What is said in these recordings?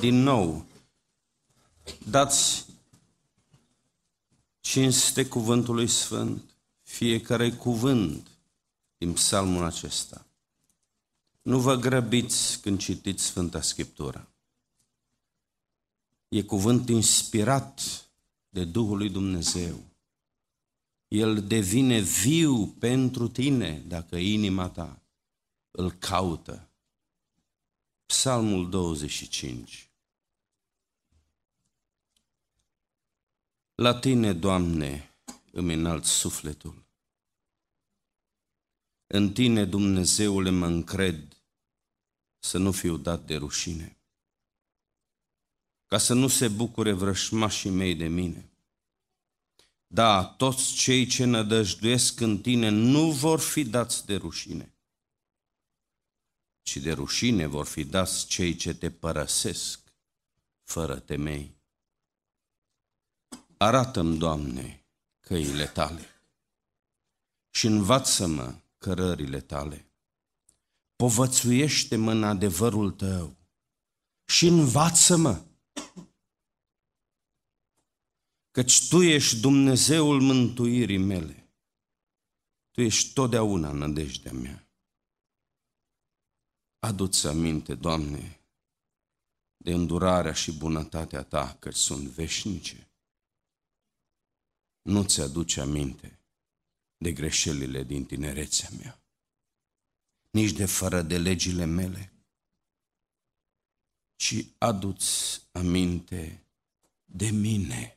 din nou. Dați cinste cuvântului sfânt, fiecare cuvânt din psalmul acesta. Nu vă grăbiți când citiți Sfânta Scriptură. E cuvânt inspirat de Duhul lui Dumnezeu. El devine viu pentru tine dacă inima ta îl caută. Psalmul 25 La Tine, Doamne, îmi înalt sufletul. În Tine, Dumnezeule, mă încred să nu fiu dat de rușine, ca să nu se bucure vrășmașii mei de mine. Da, toți cei ce nădăjduiesc în Tine nu vor fi dați de rușine, ci de rușine vor fi dați cei ce Te părăsesc fără temei. Arată-mi, Doamne, căile tale și învață-mă cărările tale. Povățuiește-mă în adevărul tău și învață-mă, căci Tu ești Dumnezeul mântuirii mele. Tu ești totdeauna nădejdea mea. Adu-ți aminte, Doamne, de îndurarea și bunătatea Ta, că sunt veșnice nu ți-aduce aminte de greșelile din tinerețea mea, nici de fără de legile mele, ci aduți aminte de mine.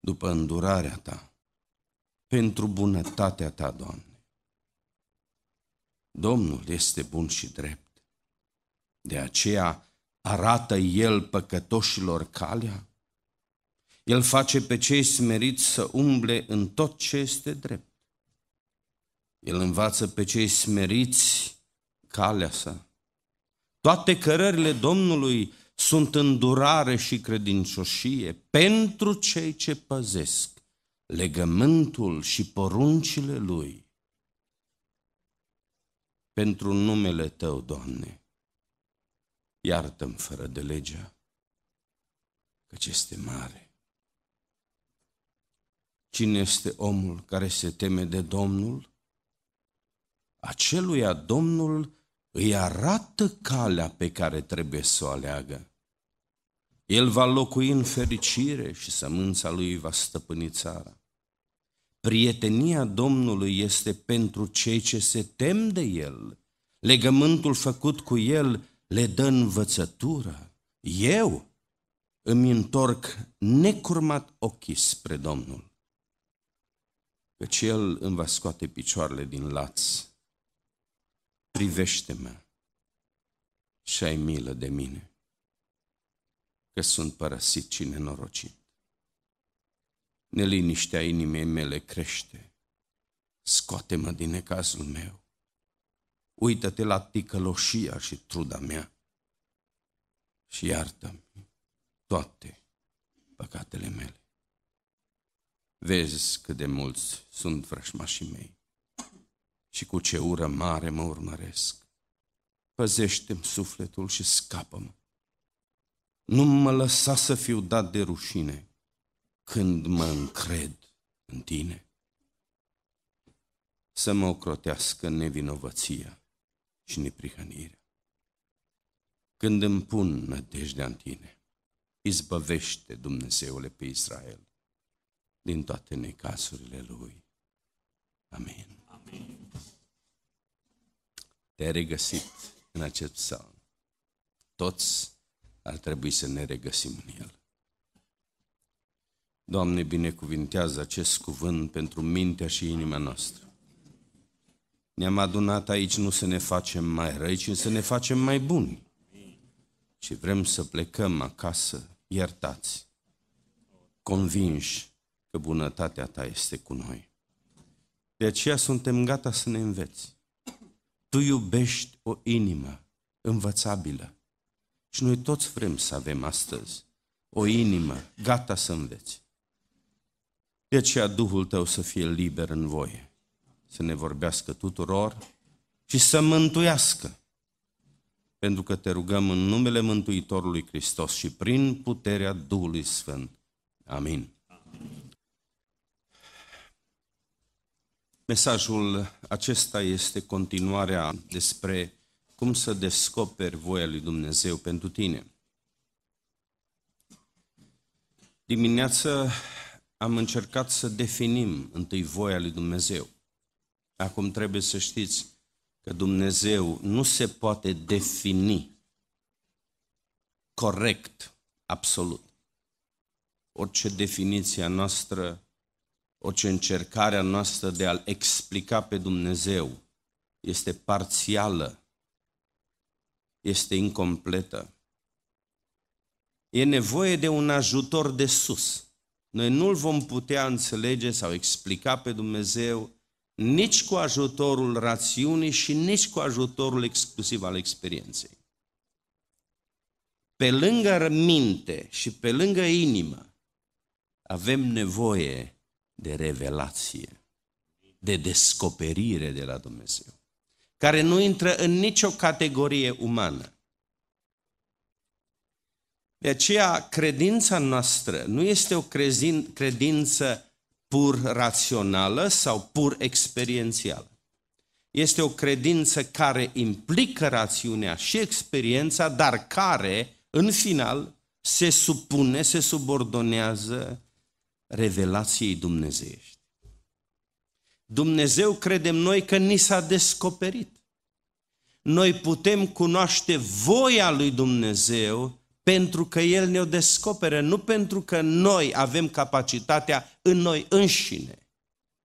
După îndurarea ta, pentru bunătatea ta, Doamne. Domnul este bun și drept. De aceea arată El păcătoșilor calea el face pe cei smeriți să umble în tot ce este drept. El învață pe cei smeriți calea sa. Toate cărările Domnului sunt îndurare și credincioșie pentru cei ce păzesc legământul și poruncile Lui. Pentru numele Tău, Doamne, iartă-mi fără de legea, căci este mare. Cine este omul care se teme de Domnul? Aceluia Domnul îi arată calea pe care trebuie să o aleagă. El va locui în fericire și sămânța lui va stăpâni țara. Prietenia Domnului este pentru cei ce se tem de El. Legământul făcut cu El le dă învățătură. Eu îmi întorc necurmat ochii spre Domnul căci El îmi va scoate picioarele din laț. Privește-mă și ai milă de mine, că sunt părăsit și nenorocit. Neliniștea inimii mele crește, scoate-mă din necazul meu. Uită-te la ticăloșia și truda mea și iartă-mi toate păcatele mele. Vezi cât de mulți sunt vrășmașii mei și cu ce ură mare mă urmăresc. Păzește-mi sufletul și scapă-mă. Nu mă lăsa să fiu dat de rușine când mă încred în tine. Să mă ocrotească nevinovăția și neprihănirea. Când îmi pun nădejdea în tine, izbăvește Dumnezeule pe Israel din toate necasurile Lui. Amin. Amin. Te-ai regăsit în acest psalm. Toți ar trebui să ne regăsim în el. Doamne, binecuvintează acest cuvânt pentru mintea și inima noastră. Ne-am adunat aici nu să ne facem mai răi, ci să ne facem mai buni. Și vrem să plecăm acasă iertați, convinși că bunătatea ta este cu noi. De aceea suntem gata să ne înveți. Tu iubești o inimă învățabilă. Și noi toți vrem să avem astăzi o inimă gata să înveți. De aceea Duhul tău să fie liber în voi, să ne vorbească tuturor și să mântuiască. Pentru că te rugăm în numele Mântuitorului Hristos și prin puterea Duhului Sfânt. Amin. Amin. Mesajul acesta este continuarea despre cum să descoperi voia lui Dumnezeu pentru tine. Dimineață am încercat să definim întâi voia lui Dumnezeu. Acum trebuie să știți că Dumnezeu nu se poate defini corect, absolut. Orice definiție a noastră orice încercare a noastră de a-L explica pe Dumnezeu este parțială, este incompletă. E nevoie de un ajutor de sus. Noi nu-L vom putea înțelege sau explica pe Dumnezeu nici cu ajutorul rațiunii și nici cu ajutorul exclusiv al experienței. Pe lângă minte și pe lângă inimă avem nevoie de revelație, de descoperire de la Dumnezeu, care nu intră în nicio categorie umană. De aceea, credința noastră nu este o credință pur rațională sau pur experiențială. Este o credință care implică rațiunea și experiența, dar care, în final, se supune, se subordonează revelației dumnezeiești. Dumnezeu credem noi că ni s-a descoperit. Noi putem cunoaște voia lui Dumnezeu pentru că El ne-o descoperă, nu pentru că noi avem capacitatea în noi înșine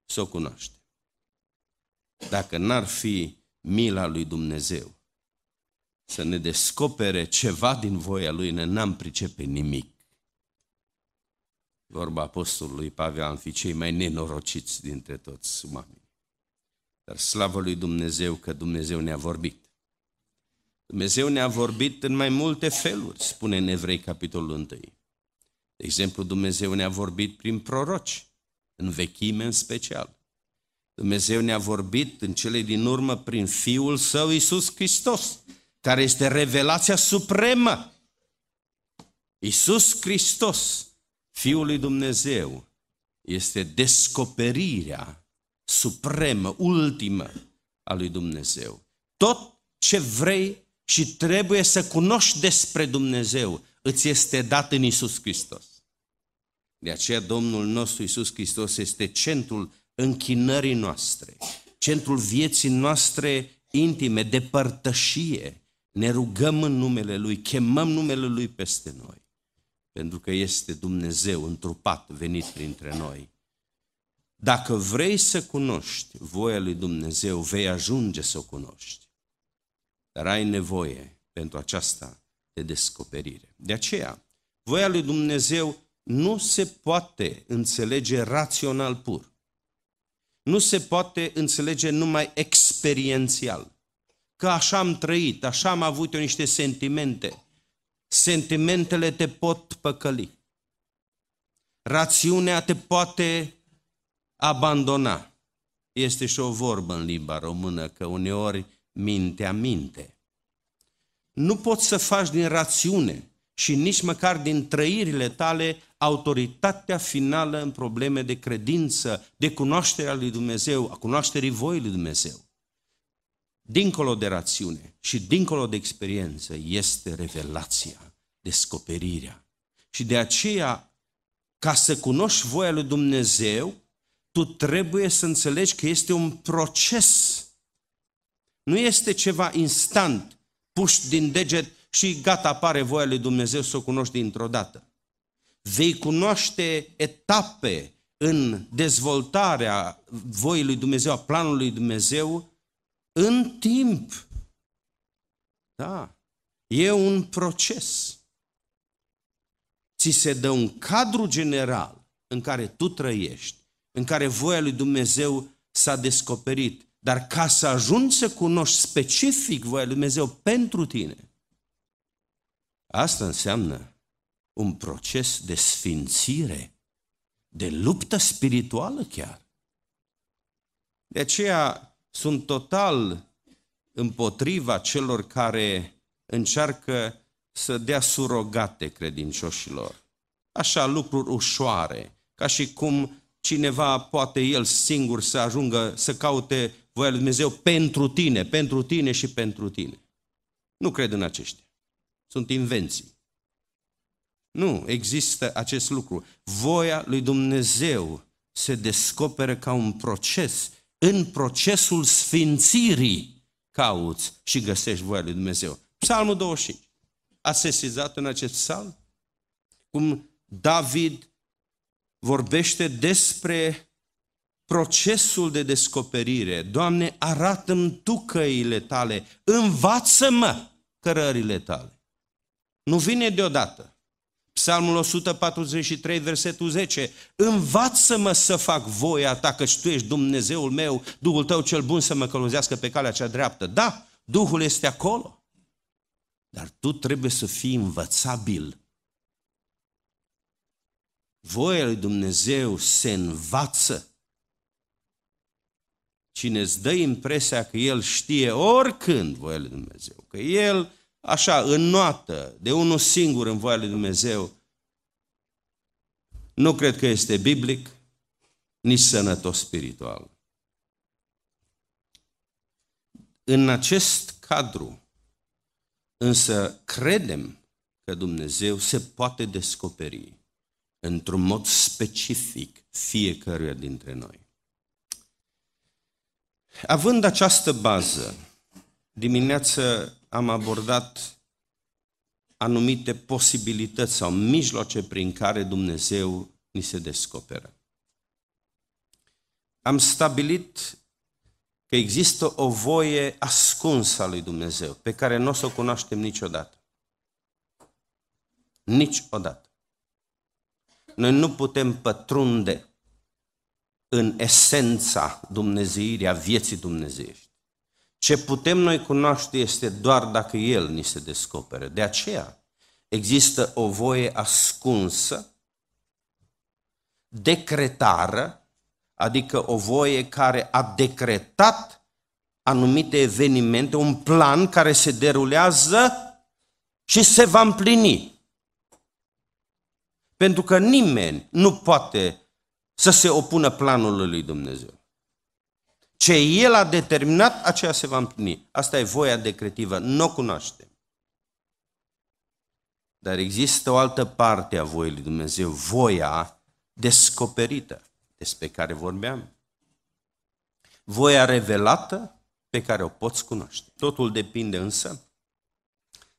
să o cunoaștem. Dacă n-ar fi mila lui Dumnezeu să ne descopere ceva din voia Lui, ne n-am pricepe nimic vorba apostolului Pavel, am fi cei mai nenorociți dintre toți oamenii. Dar slavă lui Dumnezeu că Dumnezeu ne-a vorbit. Dumnezeu ne-a vorbit în mai multe feluri, spune în Evrei capitolul 1. De exemplu, Dumnezeu ne-a vorbit prin proroci, în vechime în special. Dumnezeu ne-a vorbit în cele din urmă prin Fiul Său, Iisus Hristos, care este revelația supremă. Iisus Hristos, Fiul lui Dumnezeu este descoperirea supremă, ultimă a lui Dumnezeu. Tot ce vrei și trebuie să cunoști despre Dumnezeu îți este dat în Isus Hristos. De aceea Domnul nostru Isus Hristos este centrul închinării noastre, centrul vieții noastre intime, de părtășie. Ne rugăm în numele Lui, chemăm numele Lui peste noi pentru că este Dumnezeu întrupat venit printre noi. Dacă vrei să cunoști voia lui Dumnezeu, vei ajunge să o cunoști. Dar ai nevoie pentru aceasta de descoperire. De aceea, voia lui Dumnezeu nu se poate înțelege rațional pur. Nu se poate înțelege numai experiențial. Că așa am trăit, așa am avut eu niște sentimente, Sentimentele te pot păcăli. Rațiunea te poate abandona. Este și o vorbă în limba română că uneori mintea minte. Nu poți să faci din rațiune și nici măcar din trăirile tale autoritatea finală în probleme de credință, de cunoașterea lui Dumnezeu, a cunoașterii voii lui Dumnezeu. Dincolo de rațiune și dincolo de experiență este revelația descoperirea. Și de aceea, ca să cunoști voia lui Dumnezeu, tu trebuie să înțelegi că este un proces. Nu este ceva instant, puș din deget și gata, apare voia lui Dumnezeu să o cunoști dintr-o dată. Vei cunoaște etape în dezvoltarea voii lui Dumnezeu, a planului lui Dumnezeu, în timp. Da. E un proces ți se dă un cadru general în care tu trăiești, în care voia lui Dumnezeu s-a descoperit. Dar ca să ajungi să cunoști specific voia lui Dumnezeu pentru tine, asta înseamnă un proces de sfințire, de luptă spirituală chiar. De aceea sunt total împotriva celor care încearcă să dea surogate credincioșilor. Așa lucruri ușoare, ca și cum cineva poate el singur să ajungă să caute voia lui Dumnezeu pentru tine, pentru tine și pentru tine. Nu cred în aceștia. Sunt invenții. Nu există acest lucru. Voia lui Dumnezeu se descoperă ca un proces. În procesul sfințirii cauți și găsești voia lui Dumnezeu. Psalmul 25 a sesizat în acest psalm? Cum David vorbește despre procesul de descoperire. Doamne, arată-mi Tu căile Tale, învață-mă cărările Tale. Nu vine deodată. Psalmul 143, versetul 10. Învață-mă să fac voia ta, căci tu ești Dumnezeul meu, Duhul tău cel bun să mă călăuzească pe calea cea dreaptă. Da, Duhul este acolo. Dar tu trebuie să fii învățabil. Voia lui Dumnezeu se învață. Cine îți dă impresia că El știe oricând voia lui Dumnezeu, că El, așa, înnoată, de unul singur în voia lui Dumnezeu, nu cred că este biblic, nici sănătos spiritual. În acest cadru, Însă credem că Dumnezeu se poate descoperi într-un mod specific fiecăruia dintre noi. Având această bază, dimineață am abordat anumite posibilități sau mijloace prin care Dumnezeu ni se descoperă. Am stabilit că există o voie ascunsă a lui Dumnezeu, pe care nu o să o cunoaștem niciodată. Niciodată. Noi nu putem pătrunde în esența dumnezeirii, a vieții dumnezeiești. Ce putem noi cunoaște este doar dacă El ni se descopere. De aceea există o voie ascunsă, decretară, adică o voie care a decretat anumite evenimente, un plan care se derulează și se va împlini. Pentru că nimeni nu poate să se opună planului lui Dumnezeu. Ce El a determinat, aceea se va împlini. Asta e voia decretivă, nu o cunoaștem. Dar există o altă parte a voii lui Dumnezeu, voia descoperită despre care vorbeam. Voia revelată pe care o poți cunoaște. Totul depinde însă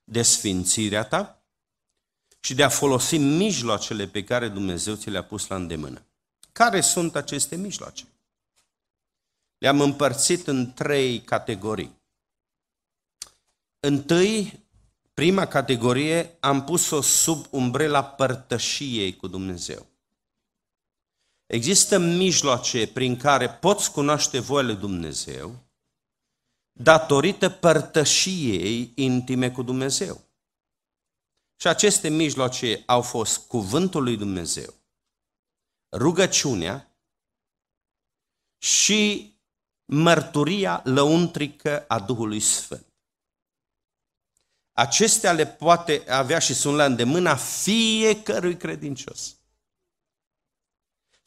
de sfințirea ta și de a folosi mijloacele pe care Dumnezeu ți le-a pus la îndemână. Care sunt aceste mijloace? Le-am împărțit în trei categorii. Întâi, prima categorie, am pus-o sub umbrela părtășiei cu Dumnezeu. Există mijloace prin care poți cunoaște voia lui Dumnezeu datorită părtășiei intime cu Dumnezeu. Și aceste mijloace au fost cuvântul lui Dumnezeu, rugăciunea și mărturia lăuntrică a Duhului Sfânt. Acestea le poate avea și sunt la îndemâna fiecărui credincios.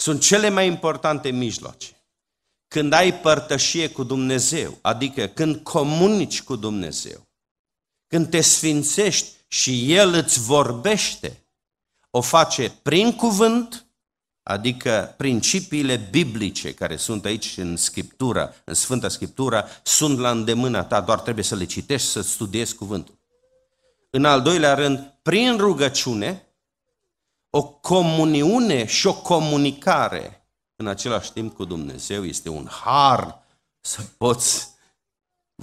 Sunt cele mai importante mijloace. Când ai părtășie cu Dumnezeu, adică când comunici cu Dumnezeu, când te sfințești și El îți vorbește, o face prin cuvânt, adică principiile biblice care sunt aici în Scriptură, în Sfânta Scriptură, sunt la îndemâna ta, doar trebuie să le citești, să studiezi cuvântul. În al doilea rând, prin rugăciune, o comuniune și o comunicare în același timp cu Dumnezeu. Este un har să poți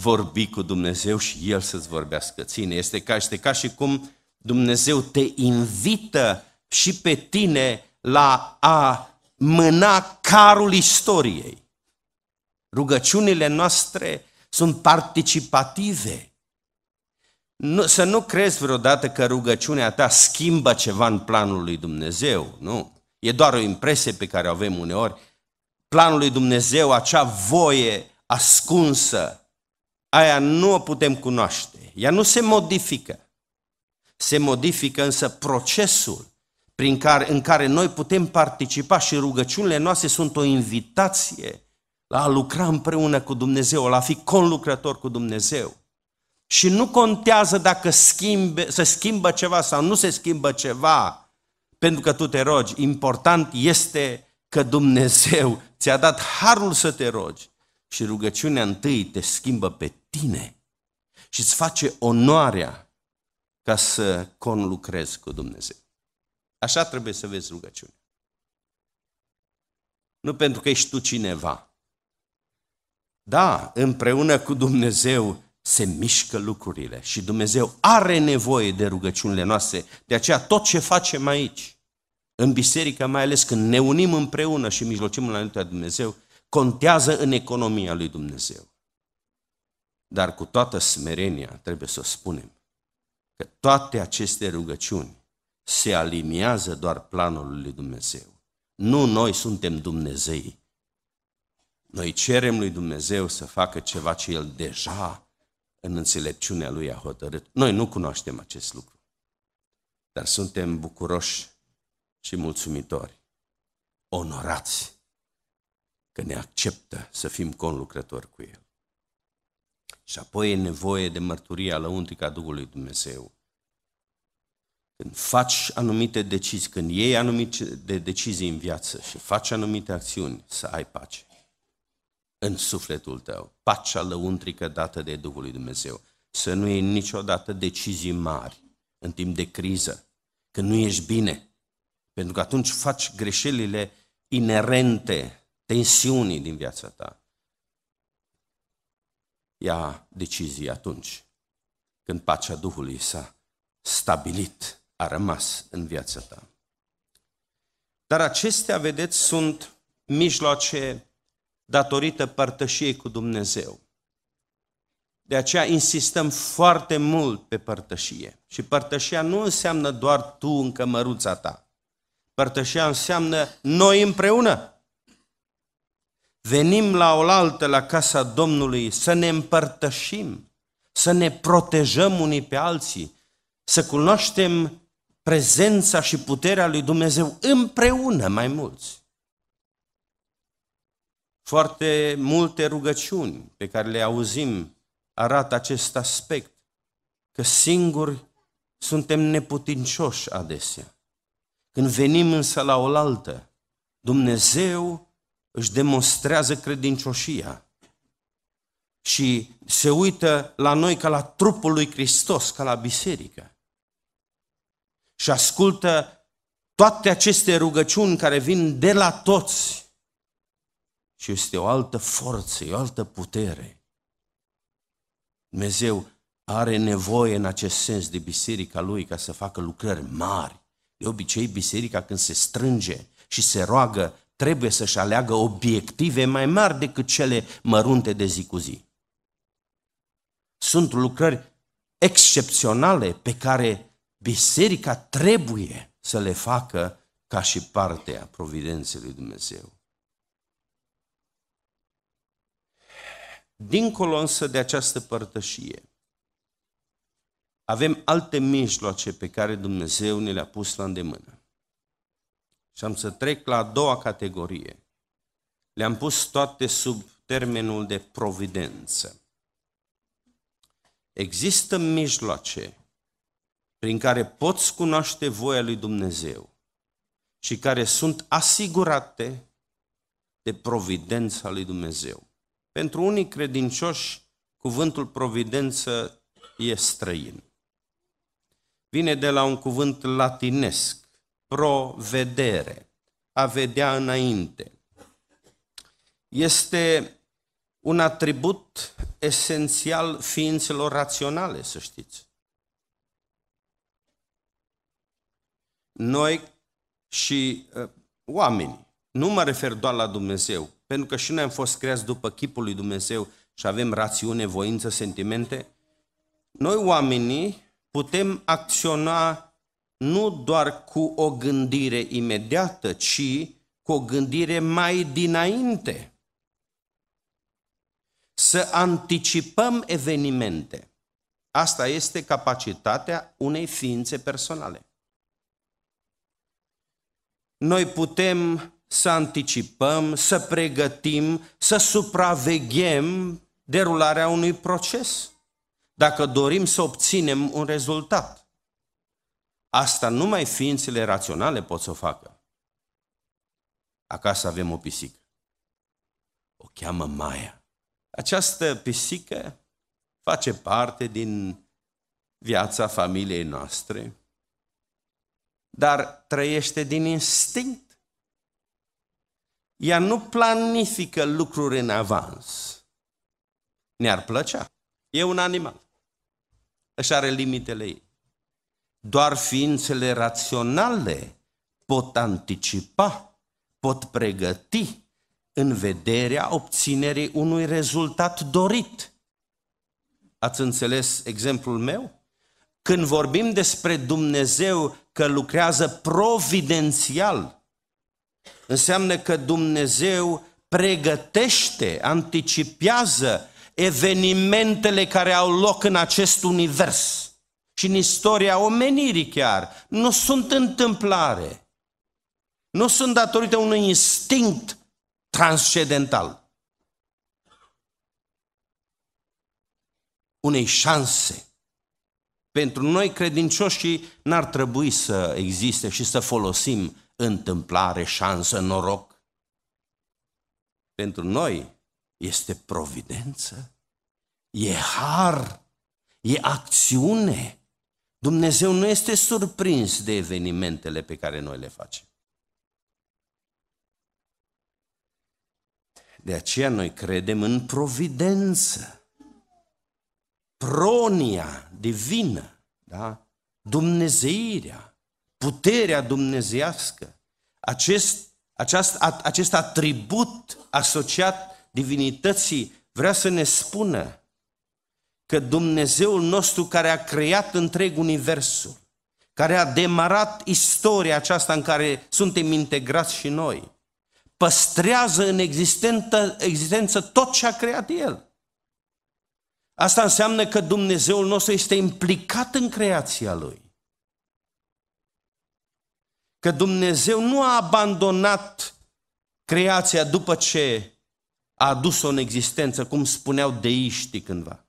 vorbi cu Dumnezeu și El să-ți vorbească ține. Este ca, este ca și cum Dumnezeu te invită și pe tine la a mâna carul istoriei. Rugăciunile noastre sunt participative. Nu, să nu crezi vreodată că rugăciunea ta schimbă ceva în planul lui Dumnezeu, nu. E doar o impresie pe care o avem uneori. Planul lui Dumnezeu, acea voie ascunsă, aia nu o putem cunoaște. Ea nu se modifică. Se modifică însă procesul prin care, în care noi putem participa și rugăciunile noastre sunt o invitație la a lucra împreună cu Dumnezeu, la a fi conlucrător cu Dumnezeu. Și nu contează dacă schimbe, se schimbă ceva sau nu se schimbă ceva, pentru că tu te rogi. Important este că Dumnezeu ți-a dat harul să te rogi. Și rugăciunea întâi te schimbă pe tine și îți face onoarea ca să conlucrezi cu Dumnezeu. Așa trebuie să vezi rugăciunea. Nu pentru că ești tu cineva. Da, împreună cu Dumnezeu se mișcă lucrurile și Dumnezeu are nevoie de rugăciunile noastre. De aceea tot ce facem aici, în biserică, mai ales când ne unim împreună și mijlocim înaintea Dumnezeu, contează în economia lui Dumnezeu. Dar cu toată smerenia trebuie să spunem că toate aceste rugăciuni se aliniază doar planului lui Dumnezeu. Nu noi suntem Dumnezei. Noi cerem lui Dumnezeu să facă ceva ce El deja în înțelepciunea lui a hotărât. Noi nu cunoaștem acest lucru, dar suntem bucuroși și mulțumitori, onorați că ne acceptă să fim conlucrători cu El. Și apoi e nevoie de mărturia lăuntrică a Duhului Dumnezeu. Când faci anumite decizii, când iei anumite de decizii în viață și faci anumite acțiuni, să ai pace în sufletul tău, pacea lăuntrică dată de Duhul lui Dumnezeu. Să nu iei niciodată decizii mari în timp de criză, când nu ești bine, pentru că atunci faci greșelile inerente tensiunii din viața ta. Ia decizii atunci când pacea Duhului s-a stabilit, a rămas în viața ta. Dar acestea, vedeți, sunt mijloace datorită părtășiei cu Dumnezeu. De aceea insistăm foarte mult pe părtășie. Și părtășia nu înseamnă doar tu în cămăruța ta. Părtășia înseamnă noi împreună. Venim la oaltă, la casa Domnului, să ne împărtășim, să ne protejăm unii pe alții, să cunoaștem prezența și puterea lui Dumnezeu împreună mai mulți. Foarte multe rugăciuni pe care le auzim arată acest aspect, că singuri suntem neputincioși adesea. Când venim însă la oaltă, Dumnezeu își demonstrează credincioșia și se uită la noi ca la trupul lui Hristos, ca la biserică. Și ascultă toate aceste rugăciuni care vin de la toți și este o altă forță, o altă putere. Dumnezeu are nevoie în acest sens de biserica lui ca să facă lucrări mari. De obicei, biserica când se strânge și se roagă, trebuie să-și aleagă obiective mai mari decât cele mărunte de zi cu zi. Sunt lucrări excepționale pe care biserica trebuie să le facă ca și parte a providenței lui Dumnezeu. Dincolo însă de această părtășie, avem alte mijloace pe care Dumnezeu ne le-a pus la îndemână. Și am să trec la a doua categorie. Le-am pus toate sub termenul de providență. Există mijloace prin care poți cunoaște voia lui Dumnezeu și care sunt asigurate de providența lui Dumnezeu. Pentru unii credincioși, cuvântul providență e străin. Vine de la un cuvânt latinesc, provedere, a vedea înainte. Este un atribut esențial ființelor raționale, să știți. Noi și uh, oamenii, nu mă refer doar la Dumnezeu, pentru că și noi am fost creați după chipul lui Dumnezeu și avem rațiune, voință, sentimente. Noi oamenii putem acționa nu doar cu o gândire imediată, ci cu o gândire mai dinainte. Să anticipăm evenimente. Asta este capacitatea unei ființe personale. Noi putem să anticipăm, să pregătim, să supraveghem derularea unui proces. Dacă dorim să obținem un rezultat. Asta numai ființele raționale pot să o facă. Acasă avem o pisică. O cheamă Maia. Această pisică face parte din viața familiei noastre, dar trăiește din instinct. Ea nu planifică lucruri în avans. Ne-ar plăcea. E un animal. Își are limitele ei. Doar ființele raționale pot anticipa, pot pregăti în vederea obținerii unui rezultat dorit. Ați înțeles exemplul meu? Când vorbim despre Dumnezeu că lucrează providențial, Înseamnă că Dumnezeu pregătește, anticipează evenimentele care au loc în acest univers și în istoria omenirii chiar. Nu sunt întâmplare. Nu sunt datorită unui instinct transcendental. Unei șanse. Pentru noi credincioșii n-ar trebui să existe și să folosim întâmplare, șansă, noroc. Pentru noi este providență, e har, e acțiune. Dumnezeu nu este surprins de evenimentele pe care noi le facem. De aceea noi credem în providență, pronia divină, da? Dumnezeirea puterea dumnezească, acest, aceast, a, acest atribut asociat divinității vrea să ne spună că Dumnezeul nostru care a creat întreg universul, care a demarat istoria aceasta în care suntem integrați și noi, păstrează în existentă, existență tot ce a creat El. Asta înseamnă că Dumnezeul nostru este implicat în creația Lui că Dumnezeu nu a abandonat creația după ce a adus-o în existență, cum spuneau deiștii cândva.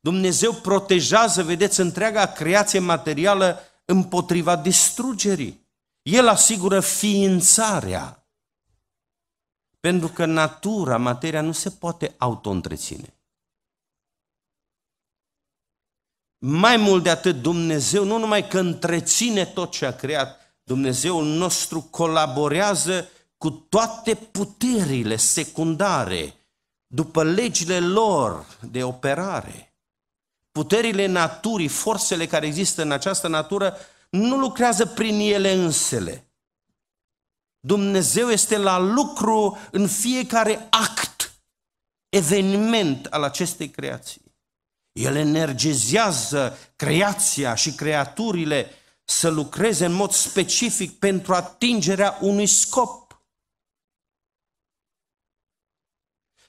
Dumnezeu protejează, vedeți, întreaga creație materială împotriva distrugerii. El asigură ființarea. Pentru că natura, materia nu se poate auto-întreține. Mai mult de atât, Dumnezeu nu numai că întreține tot ce a creat, Dumnezeul nostru colaborează cu toate puterile secundare, după legile lor de operare. Puterile naturii, forțele care există în această natură, nu lucrează prin ele însele. Dumnezeu este la lucru în fiecare act, eveniment al acestei creații. El energizează creația și creaturile să lucreze în mod specific pentru atingerea unui scop.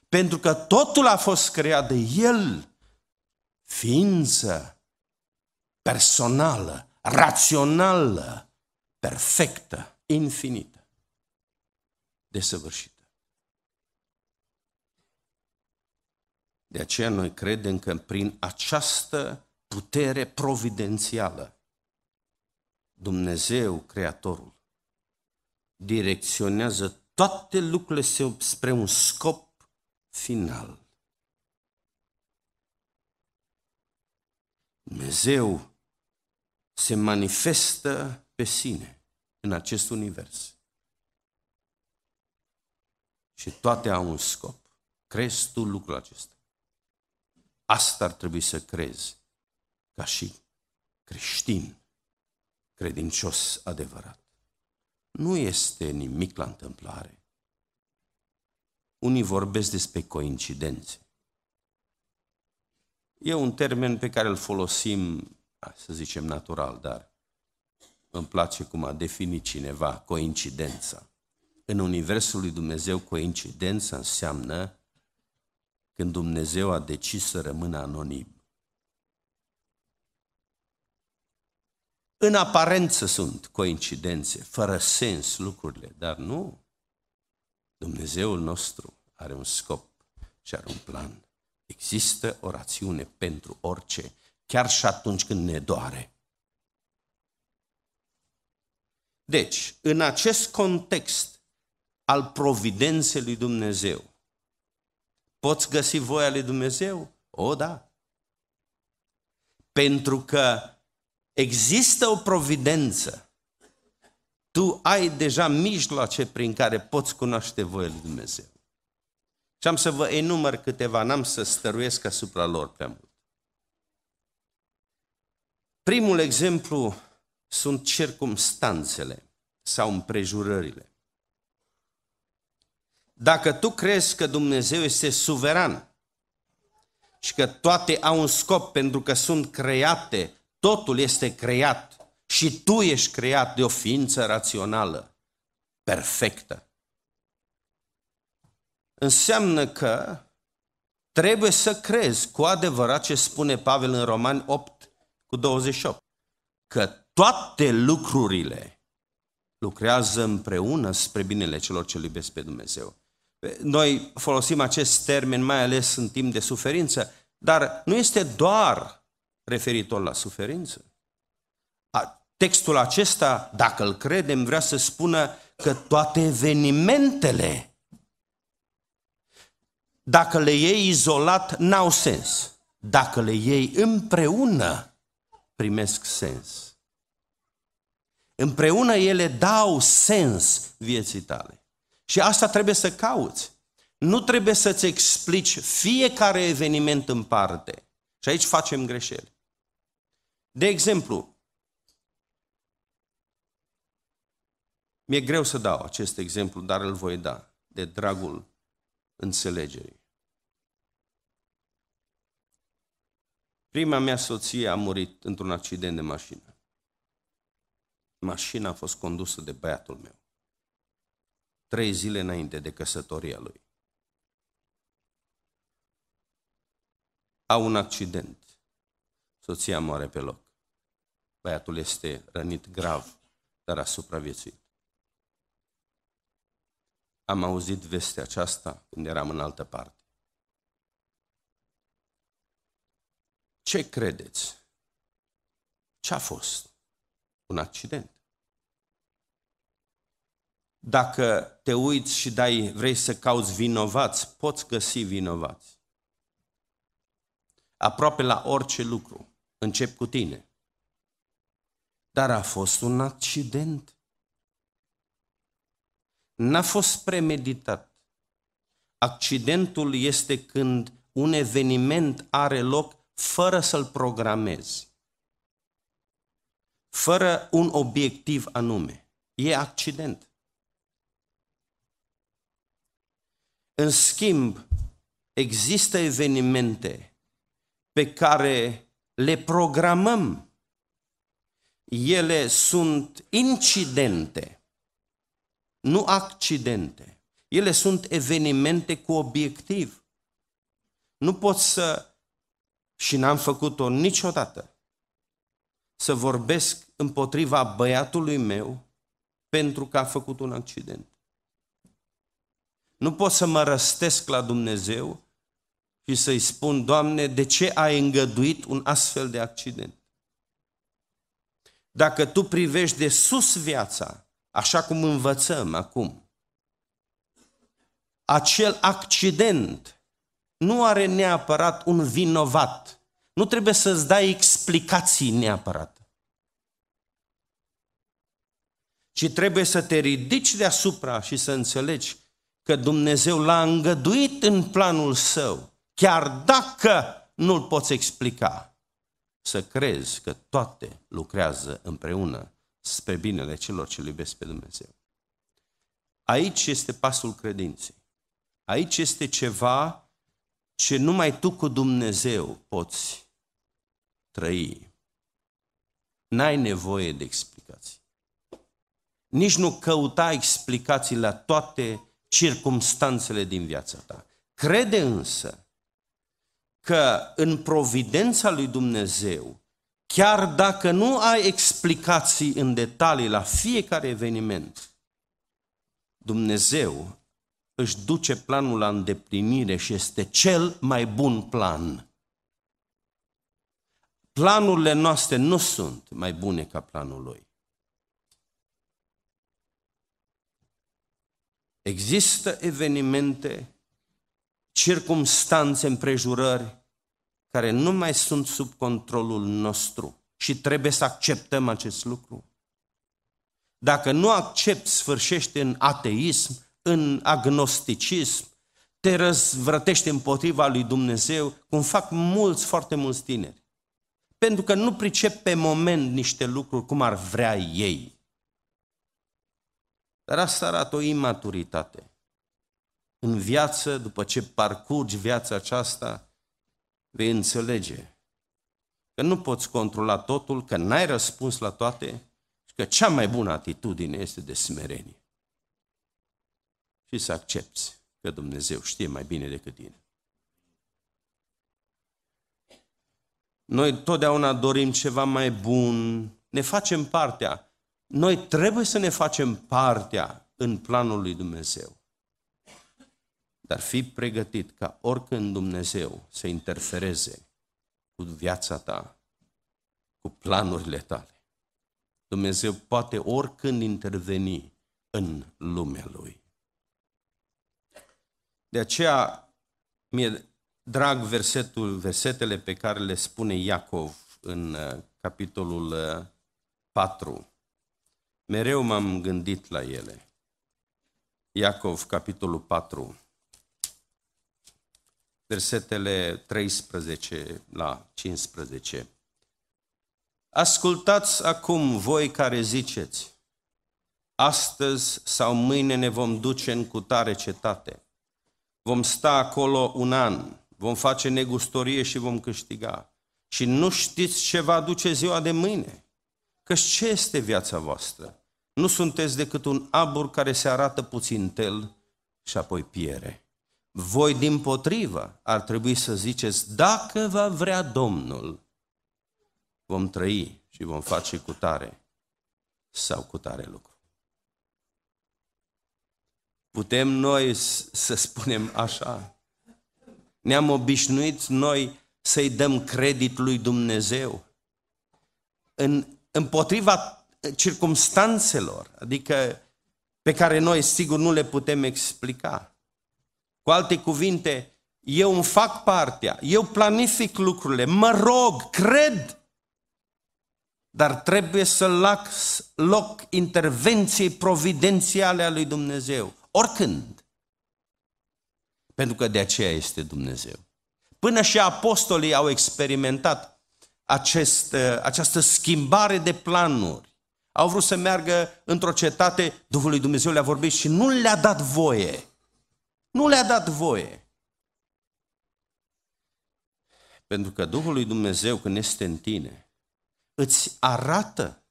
Pentru că totul a fost creat de El, ființă personală, rațională, perfectă, infinită, desăvârșită. De aceea noi credem că prin această putere providențială, Dumnezeu, Creatorul, direcționează toate lucrurile spre un scop final. Dumnezeu se manifestă pe sine în acest univers. Și toate au un scop. Crezi tu lucrul acesta? Asta ar trebui să crezi ca și creștin credincios adevărat. Nu este nimic la întâmplare. Unii vorbesc despre coincidențe. E un termen pe care îl folosim, să zicem, natural, dar îmi place cum a definit cineva coincidența. În Universul lui Dumnezeu, coincidența înseamnă când Dumnezeu a decis să rămână anonim. În aparență sunt coincidențe, fără sens lucrurile, dar nu. Dumnezeul nostru are un scop și are un plan. Există o rațiune pentru orice, chiar și atunci când ne doare. Deci, în acest context al providenței lui Dumnezeu, Poți găsi voia lui Dumnezeu? O, da. Pentru că există o providență. Tu ai deja mijloace prin care poți cunoaște voia lui Dumnezeu. Și am să vă enumăr câteva, n-am să stăruiesc asupra lor prea mult. Primul exemplu sunt circumstanțele sau împrejurările. Dacă tu crezi că Dumnezeu este suveran și că toate au un scop pentru că sunt create, totul este creat și tu ești creat de o ființă rațională, perfectă, înseamnă că trebuie să crezi cu adevărat ce spune Pavel în Romani 8 cu 28, că toate lucrurile lucrează împreună spre binele celor ce iubesc pe Dumnezeu. Noi folosim acest termen mai ales în timp de suferință, dar nu este doar referitor la suferință. Textul acesta, dacă îl credem, vrea să spună că toate evenimentele, dacă le iei izolat, n-au sens. Dacă le iei împreună, primesc sens. Împreună ele dau sens vieții tale. Și asta trebuie să cauți. Nu trebuie să-ți explici fiecare eveniment în parte. Și aici facem greșeli. De exemplu, mi-e greu să dau acest exemplu, dar îl voi da, de dragul înțelegerii. Prima mea soție a murit într-un accident de mașină. Mașina a fost condusă de băiatul meu trei zile înainte de căsătoria lui. Au un accident. Soția moare pe loc. Băiatul este rănit grav, dar a supraviețuit. Am auzit vestea aceasta când eram în altă parte. Ce credeți? Ce a fost? Un accident. Dacă te uiți și dai, vrei să cauți vinovați, poți găsi vinovați. Aproape la orice lucru. Încep cu tine. Dar a fost un accident. N-a fost premeditat. Accidentul este când un eveniment are loc fără să-l programezi, fără un obiectiv anume. E accident. În schimb, există evenimente pe care le programăm. Ele sunt incidente, nu accidente. Ele sunt evenimente cu obiectiv. Nu pot să, și n-am făcut-o niciodată, să vorbesc împotriva băiatului meu pentru că a făcut un accident. Nu pot să mă răstesc la Dumnezeu și să-i spun, Doamne, de ce ai îngăduit un astfel de accident? Dacă tu privești de sus viața, așa cum învățăm acum, acel accident nu are neapărat un vinovat. Nu trebuie să-ți dai explicații neapărat. Ci trebuie să te ridici deasupra și să înțelegi că Dumnezeu l-a îngăduit în planul său, chiar dacă nu-l poți explica. Să crezi că toate lucrează împreună spre binele celor ce iubesc pe Dumnezeu. Aici este pasul credinței. Aici este ceva ce numai tu cu Dumnezeu poți trăi. N-ai nevoie de explicații. Nici nu căuta explicații la toate circumstanțele din viața ta. Crede însă că în providența lui Dumnezeu, chiar dacă nu ai explicații în detalii la fiecare eveniment, Dumnezeu își duce planul la îndeplinire și este cel mai bun plan. Planurile noastre nu sunt mai bune ca planul lui. Există evenimente, circumstanțe, împrejurări care nu mai sunt sub controlul nostru și trebuie să acceptăm acest lucru. Dacă nu accepti, sfârșește în ateism, în agnosticism, te răzvrătește împotriva lui Dumnezeu, cum fac mulți, foarte mulți tineri. Pentru că nu pricep pe moment niște lucruri cum ar vrea ei. Dar asta arată o imaturitate. În viață, după ce parcurgi viața aceasta, vei înțelege că nu poți controla totul, că n-ai răspuns la toate și că cea mai bună atitudine este de smerenie. Și să accepti că Dumnezeu știe mai bine decât tine. Noi totdeauna dorim ceva mai bun, ne facem partea, noi trebuie să ne facem partea în planul lui Dumnezeu. Dar fi pregătit ca oricând Dumnezeu să interfereze cu viața ta, cu planurile tale. Dumnezeu poate oricând interveni în lumea Lui. De aceea mi-e drag versetul, versetele pe care le spune Iacov în uh, capitolul 4. Uh, Mereu m-am gândit la ele. Iacov, capitolul 4, versetele 13 la 15. Ascultați acum voi care ziceți, astăzi sau mâine ne vom duce în cutare cetate. Vom sta acolo un an, vom face negustorie și vom câștiga. Și nu știți ce va duce ziua de mâine că ce este viața voastră? Nu sunteți decât un abur care se arată puțin tel și apoi piere. Voi, din potrivă, ar trebui să ziceți, dacă va vrea Domnul, vom trăi și vom face cu tare sau cu tare lucru. Putem noi să spunem așa? Ne-am obișnuit noi să-i dăm credit lui Dumnezeu. În împotriva eh, circumstanțelor, adică pe care noi sigur nu le putem explica. Cu alte cuvinte, eu îmi fac partea, eu planific lucrurile, mă rog, cred, dar trebuie să las loc intervenției providențiale a lui Dumnezeu, oricând. Pentru că de aceea este Dumnezeu. Până și apostolii au experimentat acest, eh, această schimbare de planuri. Au vrut să meargă într-o cetate, Duhul lui Dumnezeu le-a vorbit și nu le-a dat voie. Nu le-a dat voie. Pentru că Duhul lui Dumnezeu, când este în tine, îți arată,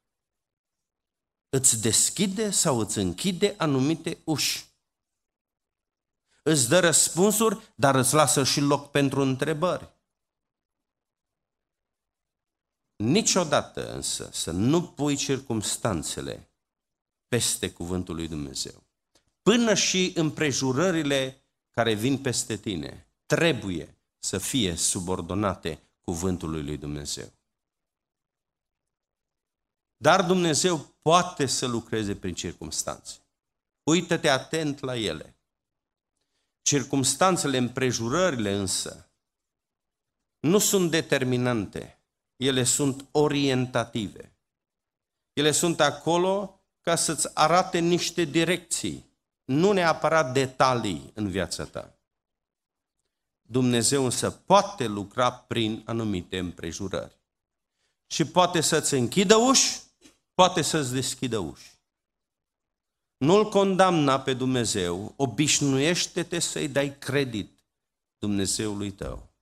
îți deschide sau îți închide anumite uși. Îți dă răspunsuri, dar îți lasă și loc pentru întrebări. Niciodată însă să nu pui circumstanțele peste cuvântul lui Dumnezeu. Până și împrejurările care vin peste tine trebuie să fie subordonate cuvântului lui Dumnezeu. Dar Dumnezeu poate să lucreze prin circumstanțe. Uită-te atent la ele. Circumstanțele, împrejurările însă, nu sunt determinante ele sunt orientative. Ele sunt acolo ca să-ți arate niște direcții, nu neapărat detalii în viața ta. Dumnezeu însă poate lucra prin anumite împrejurări. Și poate să-ți închidă uși, poate să-ți deschidă uși. Nu-L condamna pe Dumnezeu, obișnuiește-te să-i dai credit Dumnezeului tău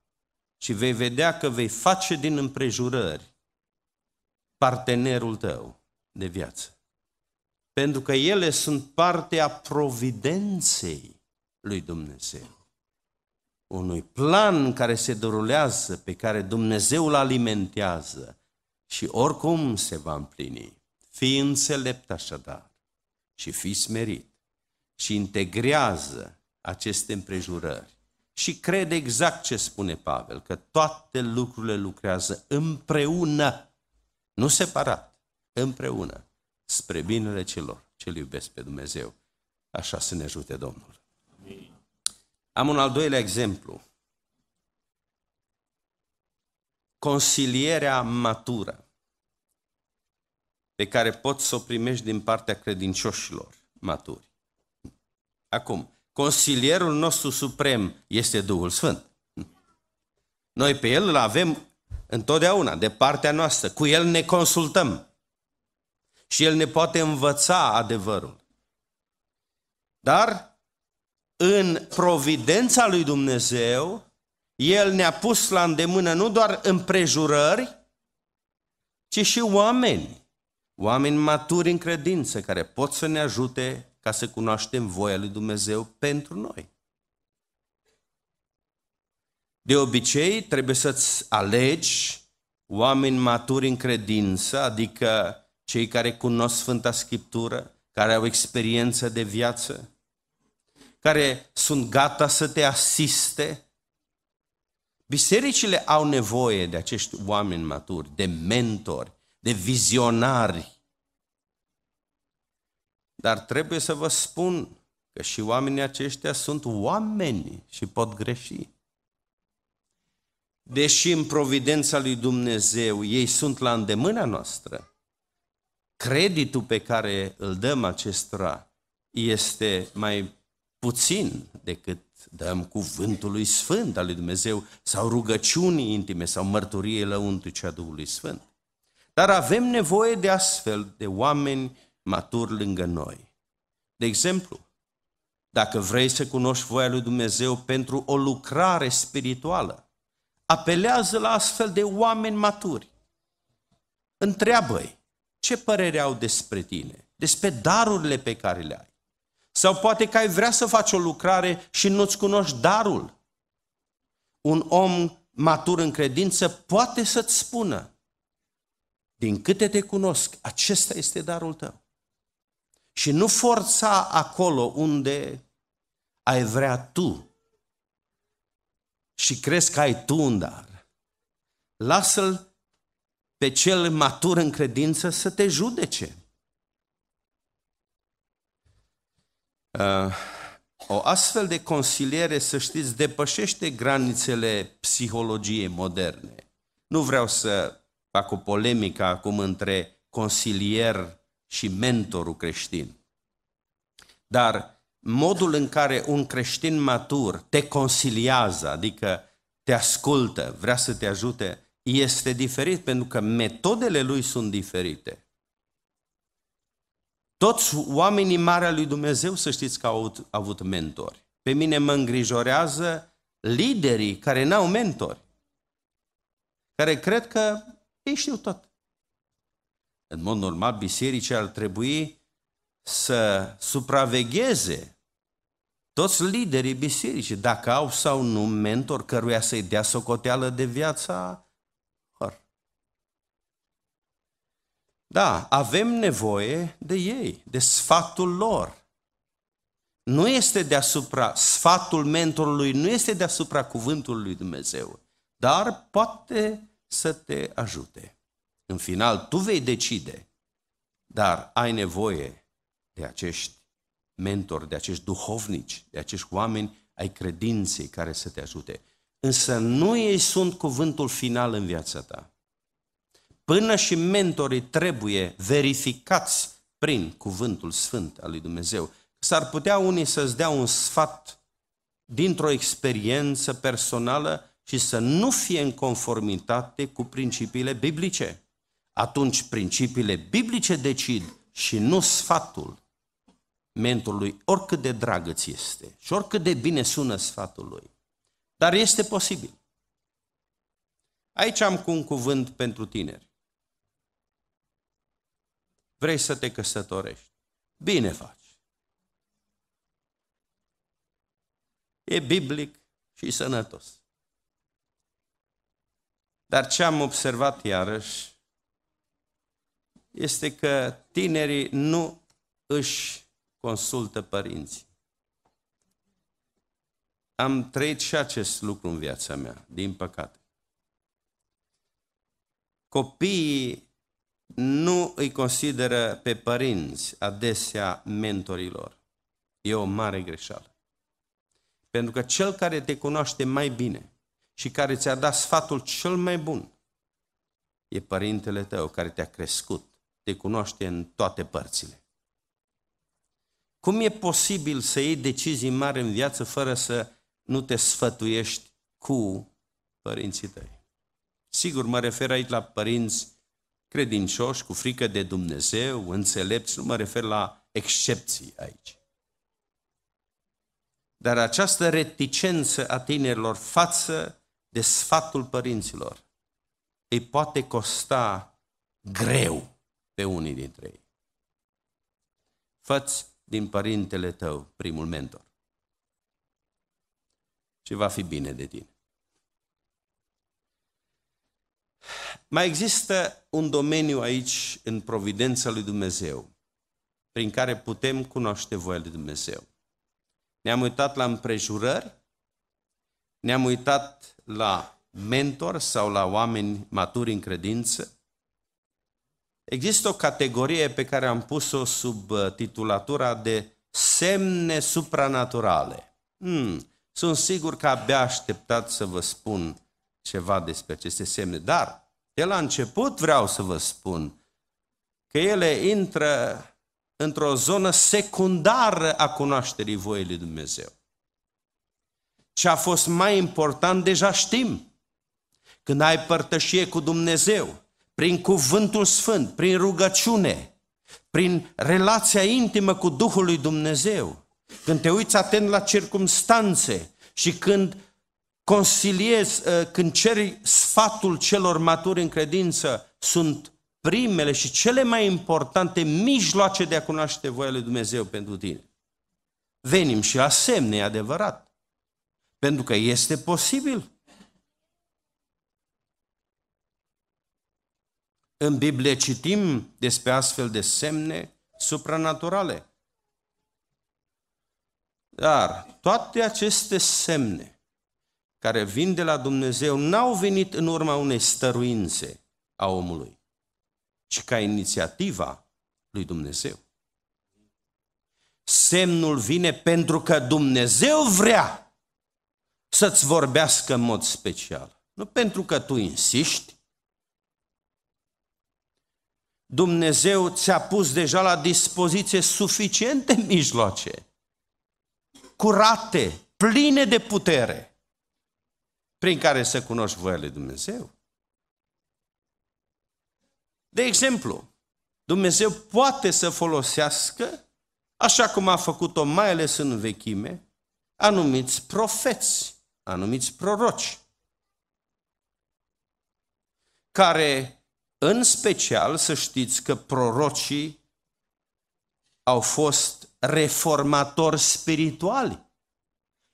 și vei vedea că vei face din împrejurări partenerul tău de viață. Pentru că ele sunt parte a providenței lui Dumnezeu. Unui plan care se dorulează, pe care Dumnezeu îl alimentează și oricum se va împlini. Fii înțelept așadar și fii smerit și integrează aceste împrejurări și crede exact ce spune Pavel, că toate lucrurile lucrează împreună, nu separat, împreună, spre binele celor ce îl iubesc pe Dumnezeu. Așa să ne ajute Domnul. Amin. Am un al doilea exemplu. Consilierea matură pe care poți să o primești din partea credincioșilor maturi. Acum, Consilierul nostru suprem este Duhul Sfânt. Noi pe El îl avem întotdeauna, de partea noastră. Cu El ne consultăm. Și El ne poate învăța adevărul. Dar în providența lui Dumnezeu, El ne-a pus la îndemână nu doar împrejurări, ci și oameni. Oameni maturi în credință care pot să ne ajute ca să cunoaștem voia lui Dumnezeu pentru noi. De obicei, trebuie să-ți alegi oameni maturi în credință, adică cei care cunosc Sfânta Scriptură, care au experiență de viață, care sunt gata să te asiste. Bisericile au nevoie de acești oameni maturi, de mentori, de vizionari, dar trebuie să vă spun că și oamenii aceștia sunt oameni și pot greși. Deși în providența lui Dumnezeu ei sunt la îndemâna noastră, creditul pe care îl dăm acestora este mai puțin decât dăm cuvântului sfânt al lui Dumnezeu sau rugăciunii intime sau mărturiei lăuntrice a Duhului Sfânt. Dar avem nevoie de astfel de oameni matur lângă noi. De exemplu, dacă vrei să cunoști voia lui Dumnezeu pentru o lucrare spirituală, apelează la astfel de oameni maturi. Întreabă-i ce părere au despre tine, despre darurile pe care le ai. Sau poate că ai vrea să faci o lucrare și nu-ți cunoști darul. Un om matur în credință poate să-ți spună, din câte te cunosc, acesta este darul tău și nu forța acolo unde ai vrea tu și crezi că ai tu un dar. Lasă-l pe cel matur în credință să te judece. Uh, o astfel de consiliere, să știți, depășește granițele psihologiei moderne. Nu vreau să fac o polemică acum între consilier și mentorul creștin. Dar modul în care un creștin matur te consiliază, adică te ascultă, vrea să te ajute, este diferit pentru că metodele lui sunt diferite. Toți oamenii mari al lui Dumnezeu să știți că au avut, avut mentori. Pe mine mă îngrijorează liderii care n-au mentori, care cred că ei știu tot în mod normal, bisericii ar trebui să supravegheze toți liderii bisericii, dacă au sau nu mentor căruia să-i dea socoteală de viața lor. Da, avem nevoie de ei, de sfatul lor. Nu este deasupra, sfatul mentorului nu este deasupra cuvântului lui Dumnezeu, dar poate să te ajute. În final, tu vei decide, dar ai nevoie de acești mentori, de acești duhovnici, de acești oameni ai credinței care să te ajute. Însă nu ei sunt cuvântul final în viața ta. Până și mentorii trebuie verificați prin cuvântul sfânt al lui Dumnezeu. S-ar putea unii să-ți dea un sfat dintr-o experiență personală și să nu fie în conformitate cu principiile biblice atunci principiile biblice decid și nu sfatul mentorului, oricât de dragă ți este și oricât de bine sună sfatul lui. Dar este posibil. Aici am cu un cuvânt pentru tineri. Vrei să te căsătorești? Bine faci. E biblic și sănătos. Dar ce am observat iarăși este că tinerii nu își consultă părinții. Am trăit și acest lucru în viața mea, din păcate. Copiii nu îi consideră pe părinți adesea mentorilor. E o mare greșeală. Pentru că cel care te cunoaște mai bine și care ți-a dat sfatul cel mai bun e părintele tău care te-a crescut te cunoaște în toate părțile. Cum e posibil să iei decizii mari în viață fără să nu te sfătuiești cu părinții tăi? Sigur, mă refer aici la părinți credincioși, cu frică de Dumnezeu, înțelepți, nu mă refer la excepții aici. Dar această reticență a tinerilor față de sfatul părinților îi poate costa greu pe unii dintre ei. Făți din părintele tău primul mentor. Și va fi bine de tine. Mai există un domeniu aici, în providența lui Dumnezeu, prin care putem cunoaște voia lui Dumnezeu. Ne-am uitat la împrejurări, ne-am uitat la mentor sau la oameni maturi în credință, Există o categorie pe care am pus-o sub uh, titulatura de semne supranaturale. Hmm, sunt sigur că abia așteptat să vă spun ceva despre aceste semne, dar de la început vreau să vă spun că ele intră într-o zonă secundară a cunoașterii voii lui Dumnezeu. Ce a fost mai important deja știm. Când ai părtășie cu Dumnezeu, prin cuvântul sfânt, prin rugăciune, prin relația intimă cu Duhul lui Dumnezeu, când te uiți atent la circumstanțe și când consiliezi, ă, când ceri sfatul celor maturi în credință, sunt primele și cele mai importante mijloace de a cunoaște voia lui Dumnezeu pentru tine. Venim și la semne, e adevărat. Pentru că este posibil În Biblie citim despre astfel de semne supranaturale. Dar toate aceste semne care vin de la Dumnezeu n-au venit în urma unei stăruințe a omului, ci ca inițiativa lui Dumnezeu. Semnul vine pentru că Dumnezeu vrea să-ți vorbească în mod special. Nu pentru că tu insiști, Dumnezeu ți-a pus deja la dispoziție suficiente mijloace, curate, pline de putere, prin care să cunoști voia lui Dumnezeu. De exemplu, Dumnezeu poate să folosească, așa cum a făcut-o mai ales în vechime, anumiți profeți, anumiți proroci, care în special să știți că prorocii au fost reformatori spirituali.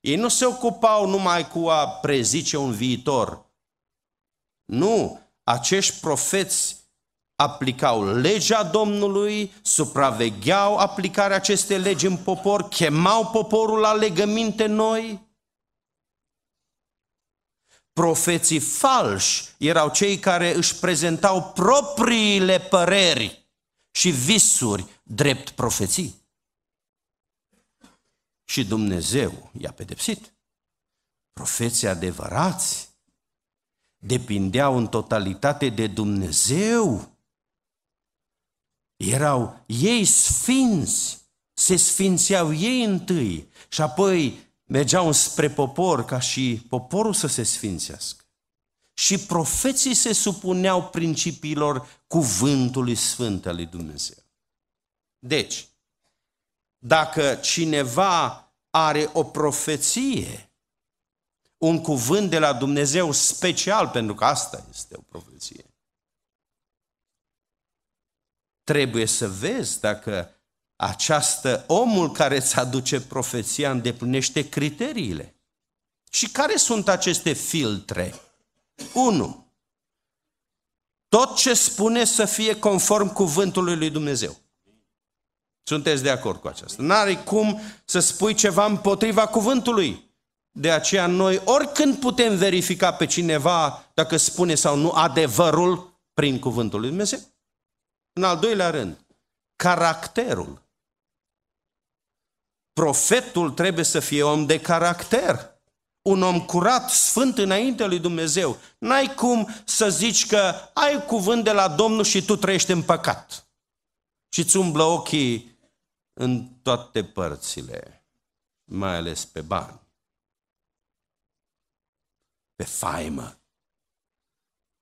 Ei nu se ocupau numai cu a prezice un viitor. Nu, acești profeți aplicau legea Domnului, supravegheau aplicarea acestei legi în popor, chemau poporul la legăminte noi, Profeții falși erau cei care își prezentau propriile păreri și visuri drept profeții. Și Dumnezeu i-a pedepsit. Profeții adevărați depindeau în totalitate de Dumnezeu. Erau ei sfinți, se sfințeau ei întâi și apoi mergeau spre popor ca și poporul să se sfințească. Și profeții se supuneau principiilor cuvântului sfânt al lui Dumnezeu. Deci, dacă cineva are o profeție, un cuvânt de la Dumnezeu special, pentru că asta este o profeție, trebuie să vezi dacă această omul care îți aduce profeția îndeplinește criteriile. Și care sunt aceste filtre? 1. Tot ce spune să fie conform cuvântului lui Dumnezeu. Sunteți de acord cu aceasta? N-are cum să spui ceva împotriva cuvântului. De aceea noi oricând putem verifica pe cineva dacă spune sau nu adevărul prin cuvântul lui Dumnezeu. În al doilea rând, caracterul. Profetul trebuie să fie om de caracter, un om curat, sfânt înainte lui Dumnezeu. N-ai cum să zici că ai cuvânt de la Domnul și tu trăiești în păcat. Și îți umblă ochii în toate părțile, mai ales pe bani, pe faimă.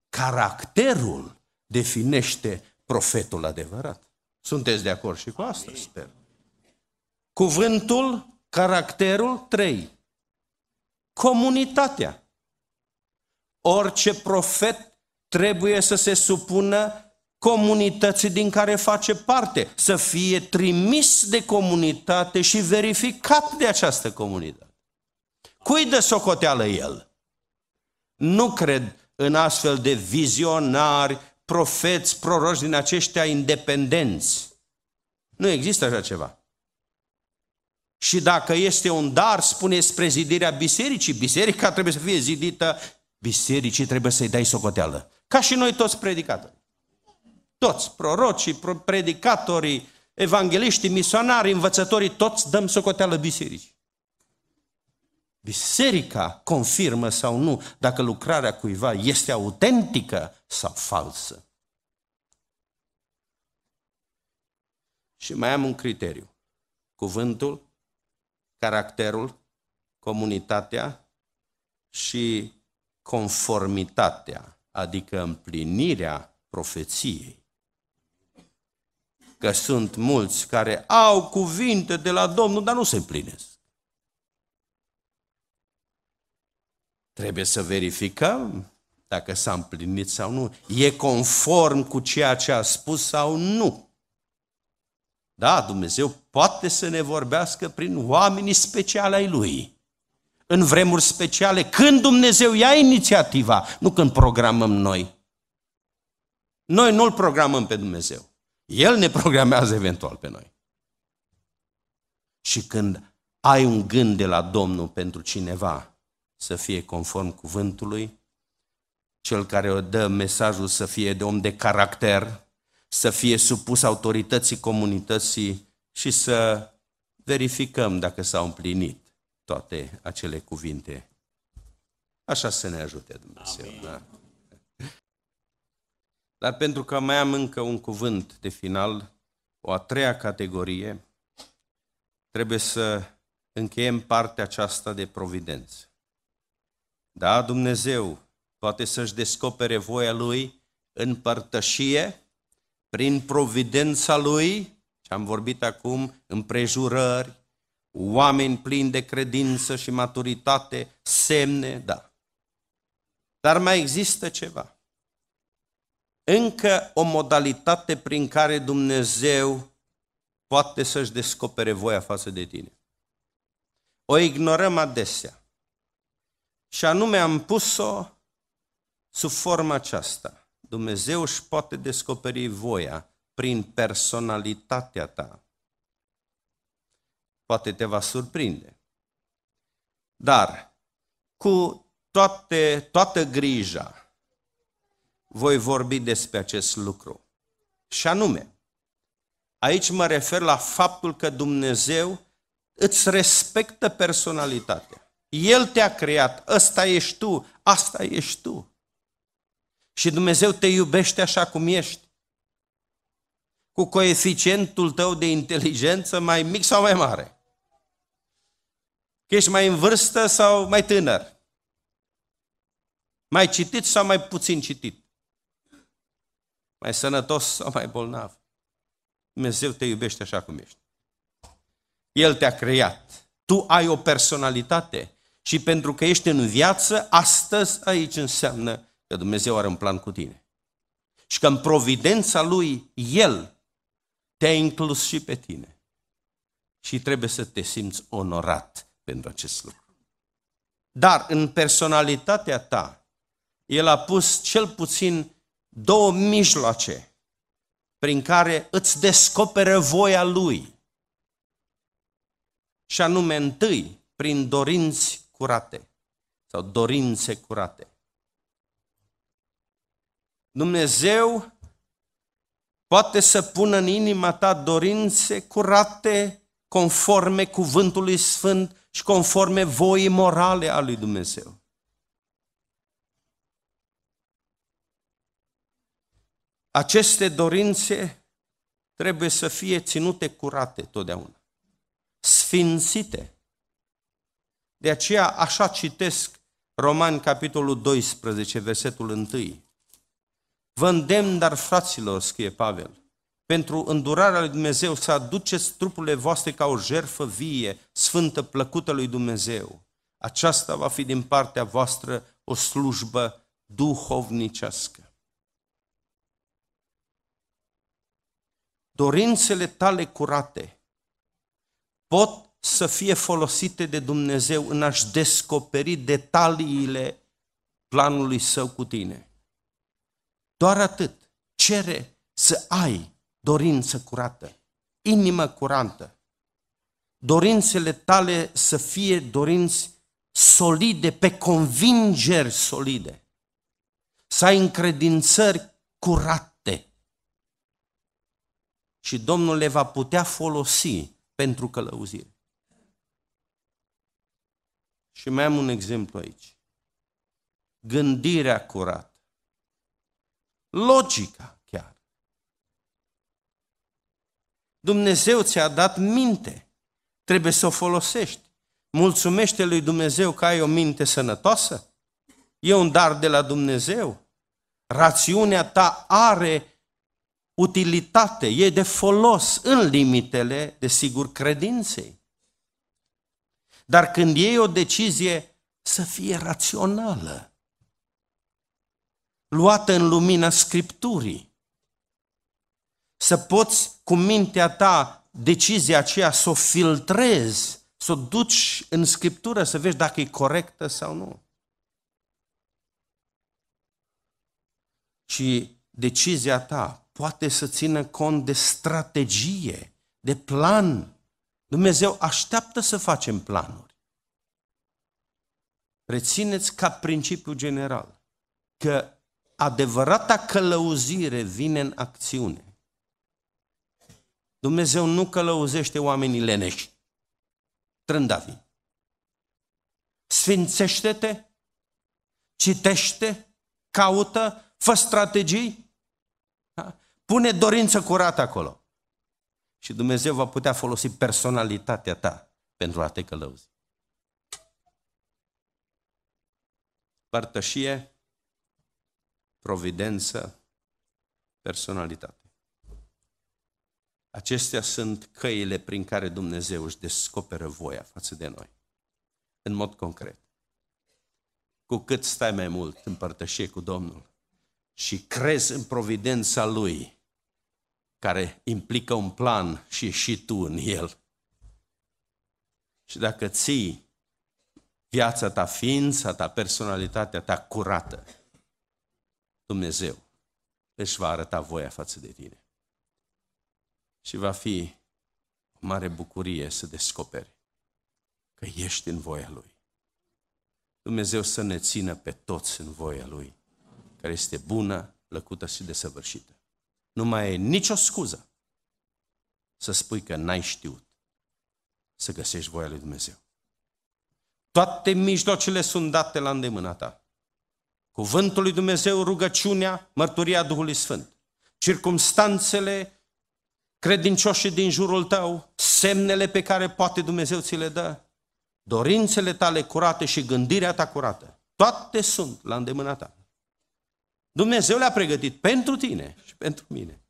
Caracterul definește profetul adevărat. Sunteți de acord și cu asta, sper. Cuvântul, caracterul trei, Comunitatea. Orice profet trebuie să se supună comunității din care face parte, să fie trimis de comunitate și verificat de această comunitate. Cui de socoteală el? Nu cred în astfel de vizionari, profeți, proroși din aceștia independenți. Nu există așa ceva. Și dacă este un dar, spuneți spre zidirea bisericii. Biserica trebuie să fie zidită, bisericii trebuie să-i dai socoteală. Ca și noi toți predicatorii. Toți, prorocii, predicatorii, evangeliștii, misionari, învățătorii, toți dăm socoteală bisericii. Biserica confirmă sau nu dacă lucrarea cuiva este autentică sau falsă. Și mai am un criteriu. Cuvântul caracterul, comunitatea și conformitatea, adică împlinirea profeției. Că sunt mulți care au cuvinte de la Domnul, dar nu se împlinesc. Trebuie să verificăm dacă s-a împlinit sau nu. E conform cu ceea ce a spus sau nu. Da, Dumnezeu poate să ne vorbească prin oamenii speciale ai Lui. În vremuri speciale, când Dumnezeu ia inițiativa, nu când programăm noi. Noi nu-L programăm pe Dumnezeu. El ne programează eventual pe noi. Și când ai un gând de la Domnul pentru cineva să fie conform cuvântului, cel care o dă mesajul să fie de om de caracter, să fie supus autorității comunității și să verificăm dacă s-au împlinit toate acele cuvinte. Așa să ne ajute Dumnezeu. Da? Dar pentru că mai am încă un cuvânt de final, o a treia categorie, trebuie să încheiem partea aceasta de providență. Da, Dumnezeu poate să-și descopere voia Lui în părtășie, prin providența lui, și am vorbit acum, împrejurări, oameni plini de credință și maturitate, semne, da. Dar mai există ceva. Încă o modalitate prin care Dumnezeu poate să-și descopere voia față de tine. O ignorăm adesea. Și anume am pus-o sub forma aceasta. Dumnezeu își poate descoperi voia prin personalitatea ta. Poate te va surprinde. Dar cu toate, toată grija voi vorbi despre acest lucru. Și anume, aici mă refer la faptul că Dumnezeu îți respectă personalitatea. El te-a creat, ăsta ești tu, asta ești tu. Și Dumnezeu te iubește așa cum ești. Cu coeficientul tău de inteligență mai mic sau mai mare. Că ești mai în vârstă sau mai tânăr. Mai citit sau mai puțin citit. Mai sănătos sau mai bolnav. Dumnezeu te iubește așa cum ești. El te-a creat. Tu ai o personalitate și pentru că ești în viață, astăzi aici înseamnă că Dumnezeu are un plan cu tine. Și că în providența Lui, El te-a inclus și pe tine. Și trebuie să te simți onorat pentru acest lucru. Dar în personalitatea ta, El a pus cel puțin două mijloace prin care îți descoperă voia Lui. Și anume, întâi, prin dorinți curate sau dorințe curate. Dumnezeu poate să pună în inima ta dorințe curate, conforme cuvântului sfânt și conforme voii morale a lui Dumnezeu. Aceste dorințe trebuie să fie ținute curate totdeauna, sfințite. De aceea așa citesc Romani capitolul 12, versetul 1. Vă îndemn, dar fraților, scrie Pavel, pentru îndurarea lui Dumnezeu să aduceți trupurile voastre ca o jerfă vie, sfântă, plăcută lui Dumnezeu. Aceasta va fi din partea voastră o slujbă duhovnicească. Dorințele tale curate pot să fie folosite de Dumnezeu în a-și descoperi detaliile planului său cu tine. Doar atât. Cere să ai dorință curată, inimă curată, Dorințele tale să fie dorinți solide, pe convingeri solide. Să ai încredințări curate. Și Domnul le va putea folosi pentru călăuzire. Și mai am un exemplu aici. Gândirea curată logica chiar. Dumnezeu ți-a dat minte, trebuie să o folosești. Mulțumește lui Dumnezeu că ai o minte sănătoasă. E un dar de la Dumnezeu. Rațiunea ta are utilitate, e de folos în limitele, desigur, credinței. Dar când iei o decizie, să fie rațională luată în lumina Scripturii. Să poți cu mintea ta decizia aceea să o filtrezi, să o duci în Scriptură să vezi dacă e corectă sau nu. Și decizia ta poate să țină cont de strategie, de plan. Dumnezeu așteaptă să facem planuri. Rețineți ca principiu general că adevărata călăuzire vine în acțiune. Dumnezeu nu călăuzește oamenii leneși, trândavi. Sfințește-te, citește, caută, fă strategii, da? pune dorință curată acolo. Și Dumnezeu va putea folosi personalitatea ta pentru a te călăuzi. Părtășie providență, personalitate. Acestea sunt căile prin care Dumnezeu își descoperă voia față de noi, în mod concret. Cu cât stai mai mult în cu Domnul și crezi în providența Lui, care implică un plan și și tu în el. Și dacă ții viața ta, ființa ta, personalitatea ta curată, Dumnezeu își va arăta voia față de tine. Și va fi o mare bucurie să descoperi că ești în voia Lui. Dumnezeu să ne țină pe toți în voia Lui, care este bună, plăcută și desăvârșită. Nu mai e nicio scuză să spui că n-ai știut să găsești voia lui Dumnezeu. Toate mijloacele sunt date la îndemâna ta. Cuvântul lui Dumnezeu, rugăciunea, mărturia Duhului Sfânt. Circumstanțele, credincioșii din jurul tău, semnele pe care poate Dumnezeu ți le dă, dorințele tale curate și gândirea ta curată, toate sunt la îndemâna ta. Dumnezeu le-a pregătit pentru tine și pentru mine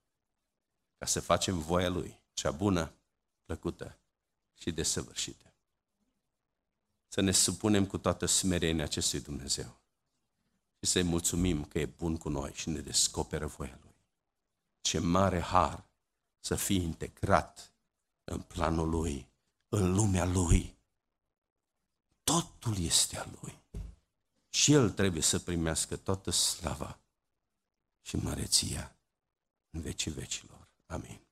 ca să facem voia Lui, cea bună, plăcută și desăvârșită. Să ne supunem cu toată smerenia acestui Dumnezeu și să-i mulțumim că e bun cu noi și ne descoperă voia Lui. Ce mare har să fii integrat în planul Lui, în lumea Lui. Totul este al Lui. Și El trebuie să primească toată slava și măreția în vecii vecilor. Amin.